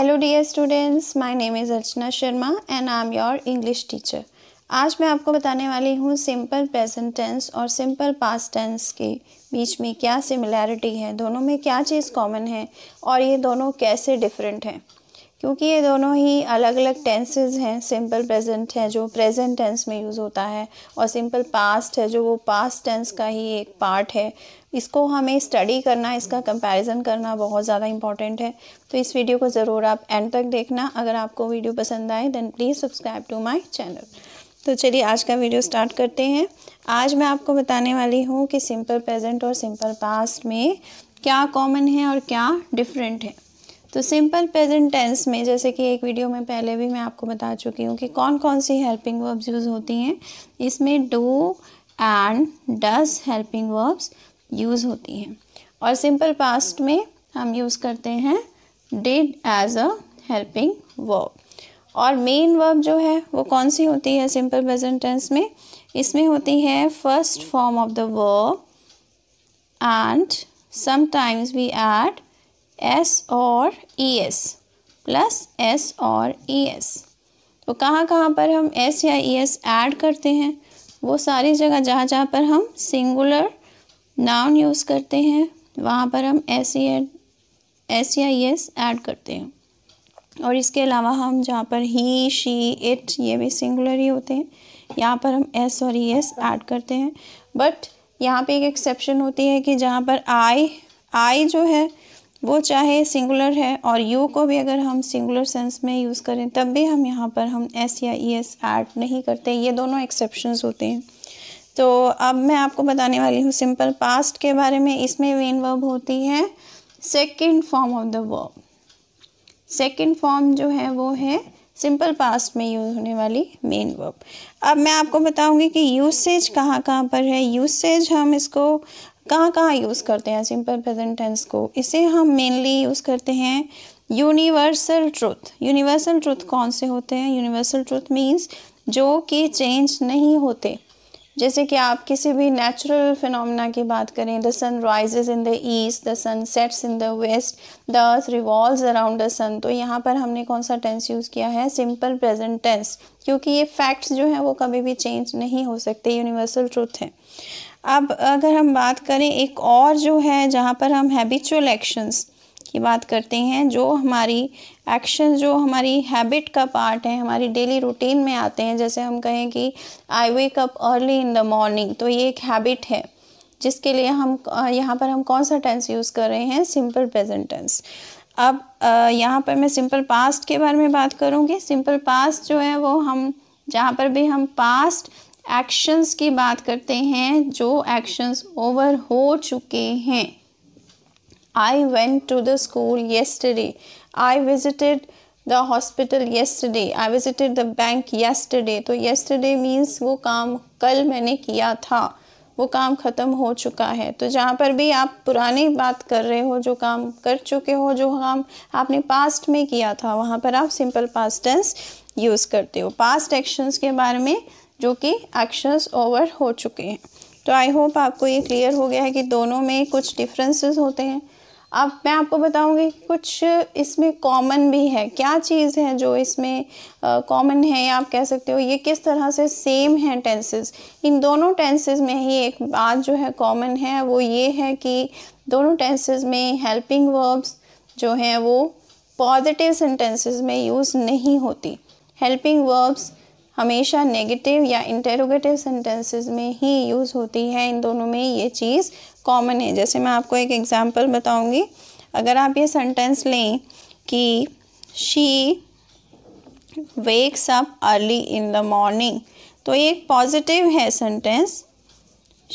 Hello dear students my name is Archana Sharma and I am your English teacher आज मैं आपको बताने वाली हूँ सिंपल प्रेजेंट टेंस और सिंपल पास्ट टेंस के बीच में क्या सिमिलैरिटी है दोनों में क्या चीज़ कॉमन है और ये दोनों कैसे डिफरेंट हैं क्योंकि ये दोनों ही अलग अलग टेंसेज हैं सिंपल प्रेजेंट है जो प्रेजेंट टेंस में यूज़ होता है और सिंपल पास्ट है जो वो पास्ट टेंस का ही एक पार्ट है इसको हमें स्टडी करना इसका कंपैरिजन करना बहुत ज़्यादा इंपॉर्टेंट है तो इस वीडियो को ज़रूर आप एंड तक देखना अगर आपको वीडियो पसंद आए then please subscribe to my channel तो चलिए आज का वीडियो स्टार्ट करते हैं आज मैं आपको बताने वाली हूँ कि सिंपल प्रेजेंट और सिंपल पास्ट में क्या कॉमन है और क्या डिफरेंट है तो सिंपल प्रेजेंट टेंस में जैसे कि एक वीडियो में पहले भी मैं आपको बता चुकी हूँ कि कौन कौन सी हेल्पिंग वर्ब्स यूज़ होती हैं इसमें do and does helping verbs use होती हैं और सिंपल पास्ट में हम यूज़ करते हैं did as a helping verb और मेन वर्ब जो है वो कौन सी होती है सिंपल प्रेजेंट टेंस में इसमें होती है first form of the verb and sometimes we add S और ए एस प्लस एस और ए e एस तो कहाँ कहाँ पर हम एस या ए एस ऐड करते हैं वो सारी जगह जहाँ जहाँ पर हम सिंगुलर नाउन यूज़ करते हैं वहाँ पर हम एस e या एस या एस ऐड करते हैं और इसके अलावा हम जहाँ पर ही शी इट ये भी सिंगुलर ही होते हैं यहाँ पर हम एस और ई एस ऐड करते हैं बट यहाँ पे एक एक्सेप्शन होती है कि जहाँ पर आई आई जो है वो चाहे सिंगुलर है और यू को भी अगर हम सिंगुलर सेंस में यूज़ करें तब भी हम यहाँ पर हम एस या ई एस ऐड नहीं करते ये दोनों एक्सेप्शंस होते हैं तो अब मैं आपको बताने वाली हूँ सिंपल पास्ट के बारे में इसमें मेन वर्ब होती है second form of the verb second form जो है वो है सिंपल पास्ट में यूज़ होने वाली मेन वर्ब अब मैं आपको बताऊंगी कि यूसेज कहाँ कहाँ पर है यूसेज हम इसको कहाँ कहाँ यूज़ करते हैं सिंपल प्रेजेंट टेंस को इसे हम मेनली यूज़ करते हैं यूनिवर्सल ट्रूथ यूनिवर्सल ट्रूथ कौन से होते हैं यूनिवर्सल ट्रूथ मीन्स जो कि चेंज नहीं होते जैसे कि आप किसी भी नेचुरल फिनोमेना की बात करें the sun rises in the east the sun sets in the west the earth revolve around the sun तो यहाँ पर हमने कौन सा टेंस यूज़ किया है सिंपल प्रेजेंट टेंस क्योंकि ये फैक्ट्स जो हैं वो कभी भी चेंज नहीं हो सकते यूनिवर्सल ट्रूथ है अब अगर हम बात करें एक और जो है जहाँ पर हम हैबिचुअल एक्शंस की बात करते हैं जो हमारी एक्शन जो हमारी हैबिट का पार्ट है हमारी डेली रूटीन में आते हैं जैसे हम कहें कि I wake up early in the morning तो ये एक हैबिट है जिसके लिए हम यहाँ पर हम कौन सा टेंस यूज़ कर रहे हैं सिंपल प्रेजेंट टेंस अब यहाँ पर मैं सिंपल पास्ट के बारे में बात करूँगी सिंपल पास्ट जो है वो हम जहाँ पर भी हम पास्ट एक्शंस की बात करते हैं जो एक्शंस ओवर हो चुके हैं I went to the school yesterday. I visited the hospital yesterday. I visited the bank yesterday. तो yesterday means वो काम कल मैंने किया था वो काम ख़त्म हो चुका है तो जहाँ पर भी आप पुरानी बात कर रहे हो जो काम कर चुके हो जो काम आपने पास्ट में किया था वहाँ पर आप सिंपल पास्ट टेंस यूज़ करते हो पास्ट एक्शंस के बारे में जो कि एक्शंस ओवर हो चुके हैं तो आई होप आपको ये क्लियर हो गया है कि दोनों में कुछ डिफरेंसेस होते हैं अब मैं आपको बताऊंगी कुछ इसमें कॉमन भी है क्या चीज़ है जो इसमें कॉमन है या आप कह सकते हो ये किस तरह से सेम है टेंसेस इन दोनों टेंसेस में ही एक बात जो है कॉमन है वो ये है कि दोनों टेंसेस में हेल्पिंग वर्ब्स जो हैं वो पॉजिटिव सेंटेंसेस में यूज़ नहीं होती हेल्पिंग वर्ब्स हमेशा नेगेटिव या इंटेरोगेटिव सेंटेंसेस में ही यूज़ होती है इन दोनों में ये चीज़ कॉमन है जैसे मैं आपको एक एग्ज़ाम्पल बताऊँगी अगर आप ये सेंटेंस लें कि she wakes up early in the morning तो ये एक पॉजिटिव है sentence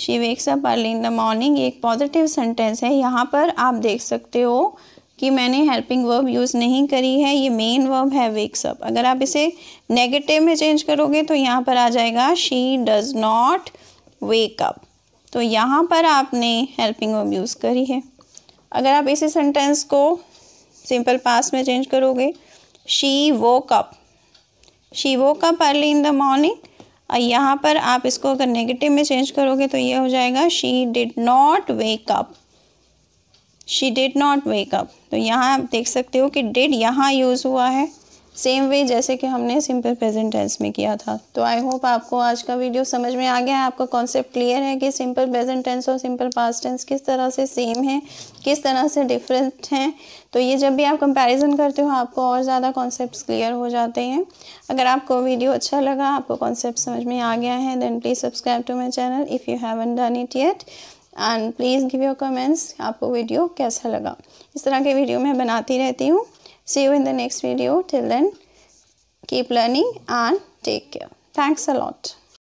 she wakes up early in the morning ये एक पॉजिटिव सेंटेंस है यहाँ पर आप देख सकते हो कि मैंने हेल्पिंग वर्ब यूज़ नहीं करी है ये मेन वर्ब है वेक्सअप अगर आप इसे नेगेटिव में चेंज करोगे तो यहाँ पर आ जाएगा शी डज़ नॉट वेकअप तो यहाँ पर आपने हेल्पिंग वर्ब यूज़ करी है अगर आप इसी सेंटेंस को सिंपल पास में चेंज करोगे she woke up she woke up early in the morning और यहाँ पर आप इसको अगर नेगेटिव में चेंज करोगे तो ये हो जाएगा she did not wake up she did not wake up तो यहाँ आप देख सकते हो कि डिड यहाँ यूज़ हुआ है सेम वे जैसे कि हमने सिंपल प्रेजेंट टेंस में किया था तो आई होप आपको आज का वीडियो समझ में आ गया है आपका कॉन्सेप्ट क्लियर है कि सिंपल प्रेजेंट टेंस और सिंपल पास्ट टेंस किस तरह से सेम है किस तरह से डिफरेंट हैं तो ये जब भी आप कंपैरिजन करते हो आपको और ज़्यादा कॉन्सेप्ट क्लियर हो जाते हैं अगर आपको वीडियो अच्छा लगा आपको कॉन्सेप्ट समझ में आ गया है then please subscribe to my channel if you haven't done it yet and please give your comments आपको वीडियो कैसा लगा इस तरह के वीडियो मैं बनाती रहती हूँ see you in the next video till then keep learning and take care thanks allot